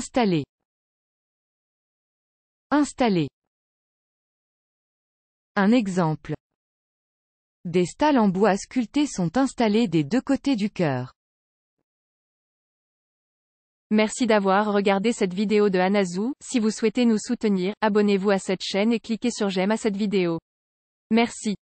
Installer. Installer. Un exemple. Des stalles en bois sculptées sont installées des deux côtés du cœur. Merci d'avoir regardé cette vidéo de Anazou. Si vous souhaitez nous soutenir, abonnez-vous à cette chaîne et cliquez sur j'aime à cette vidéo. Merci.